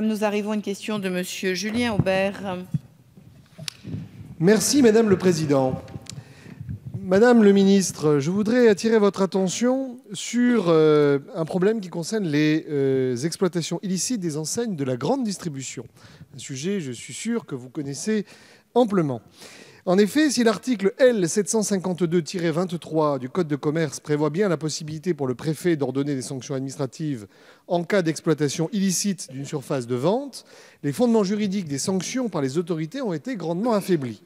Nous arrivons à une question de Monsieur Julien Aubert. Merci, Madame le Président. Madame le ministre, je voudrais attirer votre attention sur euh, un problème qui concerne les euh, exploitations illicites des enseignes de la grande distribution. Un sujet, je suis sûr, que vous connaissez amplement. En effet, si l'article L752-23 du Code de commerce prévoit bien la possibilité pour le préfet d'ordonner des sanctions administratives en cas d'exploitation illicite d'une surface de vente, les fondements juridiques des sanctions par les autorités ont été grandement affaiblis.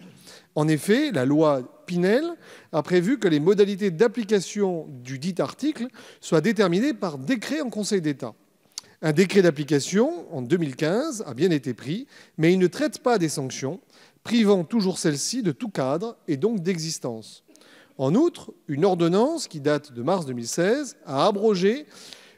En effet, la loi Pinel a prévu que les modalités d'application du dit article soient déterminées par décret en Conseil d'État. Un décret d'application en 2015 a bien été pris, mais il ne traite pas des sanctions, privant toujours celles-ci de tout cadre et donc d'existence. En outre, une ordonnance qui date de mars 2016 a abrogé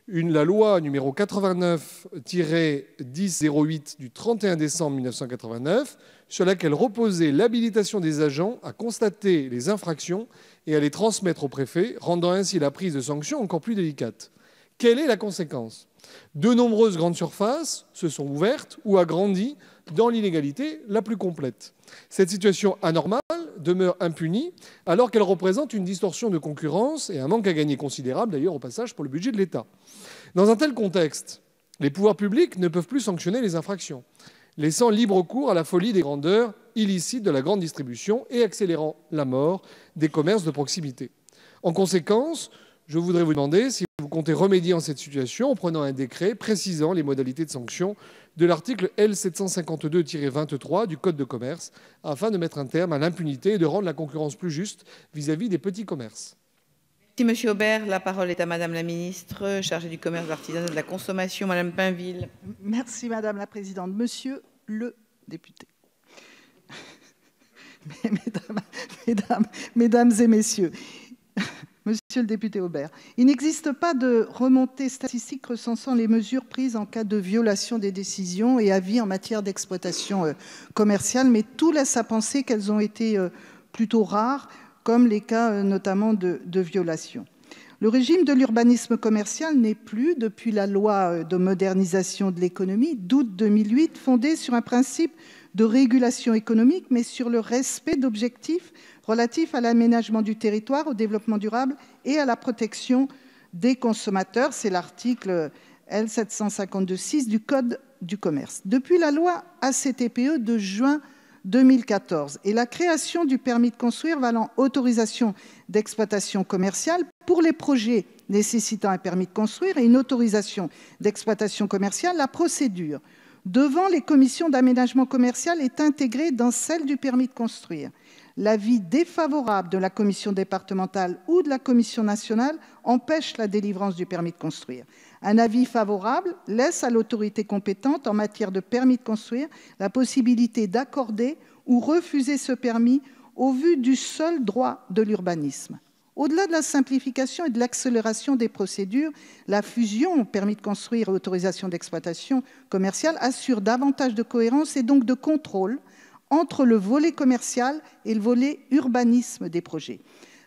la loi numéro 89-1008 du 31 décembre 1989 sur laquelle reposait l'habilitation des agents à constater les infractions et à les transmettre au préfet, rendant ainsi la prise de sanctions encore plus délicate. Quelle est la conséquence de nombreuses grandes surfaces se sont ouvertes ou agrandies dans l'inégalité la plus complète. Cette situation anormale demeure impunie alors qu'elle représente une distorsion de concurrence et un manque à gagner considérable d'ailleurs au passage pour le budget de l'État. Dans un tel contexte, les pouvoirs publics ne peuvent plus sanctionner les infractions, laissant libre cours à la folie des grandeurs illicites de la grande distribution et accélérant la mort des commerces de proximité. En conséquence, je voudrais vous demander si vous comptez remédier en cette situation en prenant un décret précisant les modalités de sanction de l'article L752-23 du Code de commerce afin de mettre un terme à l'impunité et de rendre la concurrence plus juste vis-à-vis des petits commerces. Merci Monsieur Aubert. La parole est à Madame la Ministre chargée du commerce, de l'artisanat et de la consommation, Madame Pinville. Merci Madame la Présidente. Monsieur le député. mesdames, mesdames et messieurs, Monsieur le député Aubert, il n'existe pas de remontée statistique recensant les mesures prises en cas de violation des décisions et avis en matière d'exploitation euh, commerciale, mais tout laisse à penser qu'elles ont été euh, plutôt rares, comme les cas euh, notamment de, de violation. Le régime de l'urbanisme commercial n'est plus, depuis la loi euh, de modernisation de l'économie d'août 2008, fondé sur un principe de régulation économique, mais sur le respect d'objectifs relatifs à l'aménagement du territoire, au développement durable et à la protection des consommateurs. C'est l'article L752-6 du Code du commerce. Depuis la loi ACTPE de juin 2014 et la création du permis de construire valant autorisation d'exploitation commerciale pour les projets nécessitant un permis de construire et une autorisation d'exploitation commerciale, la procédure devant les commissions d'aménagement commercial est intégrée dans celle du permis de construire. L'avis défavorable de la commission départementale ou de la commission nationale empêche la délivrance du permis de construire. Un avis favorable laisse à l'autorité compétente en matière de permis de construire la possibilité d'accorder ou refuser ce permis au vu du seul droit de l'urbanisme. Au-delà de la simplification et de l'accélération des procédures, la fusion permis de construire et autorisation d'exploitation commerciale assure davantage de cohérence et donc de contrôle entre le volet commercial et le volet urbanisme des projets.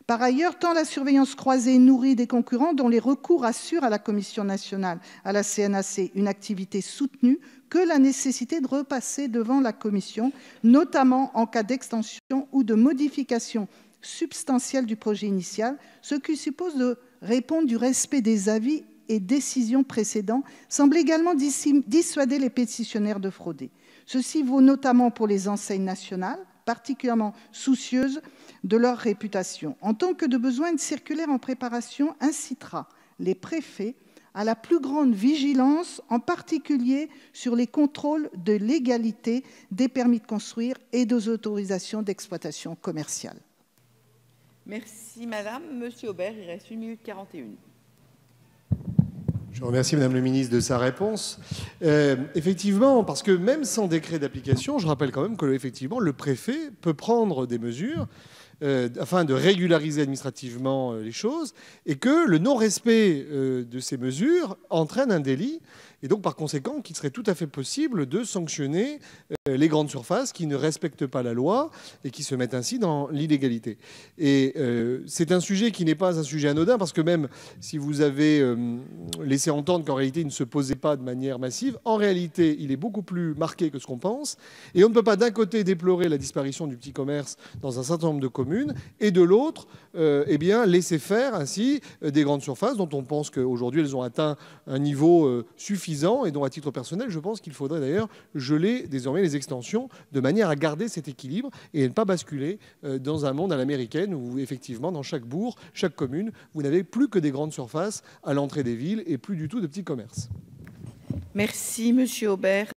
Par ailleurs, tant la surveillance croisée nourrit des concurrents dont les recours assurent à la Commission nationale, à la CNAC, une activité soutenue que la nécessité de repasser devant la Commission, notamment en cas d'extension ou de modification substantielle du projet initial, ce qui suppose de répondre du respect des avis et décisions précédents, semble également dissuader les pétitionnaires de frauder. Ceci vaut notamment pour les enseignes nationales, particulièrement soucieuses de leur réputation. En tant que de besoin, une circulaire en préparation incitera les préfets à la plus grande vigilance, en particulier sur les contrôles de légalité des permis de construire et des autorisations d'exploitation commerciale. Merci Madame. Monsieur Aubert, il reste 1 minute 41. Je remercie Madame le ministre de sa réponse. Euh, effectivement, parce que même sans décret d'application, je rappelle quand même que effectivement, le préfet peut prendre des mesures euh, afin de régulariser administrativement euh, les choses et que le non-respect de ces mesures entraîne un délit et donc, par conséquent, qu'il serait tout à fait possible de sanctionner euh, les grandes surfaces qui ne respectent pas la loi et qui se mettent ainsi dans l'illégalité. Et euh, c'est un sujet qui n'est pas un sujet anodin, parce que même si vous avez euh, laissé entendre qu'en réalité, il ne se posait pas de manière massive, en réalité, il est beaucoup plus marqué que ce qu'on pense. Et on ne peut pas d'un côté déplorer la disparition du petit commerce dans un certain nombre de communes, et de l'autre, eh bien, laisser faire ainsi des grandes surfaces dont on pense qu'aujourd'hui, elles ont atteint un niveau suffisant et dont, à titre personnel, je pense qu'il faudrait d'ailleurs geler désormais les extensions de manière à garder cet équilibre et ne pas basculer euh, dans un monde à l'américaine où, effectivement, dans chaque bourg, chaque commune, vous n'avez plus que des grandes surfaces à l'entrée des villes et plus du tout de petits commerces. Merci, Monsieur Aubert.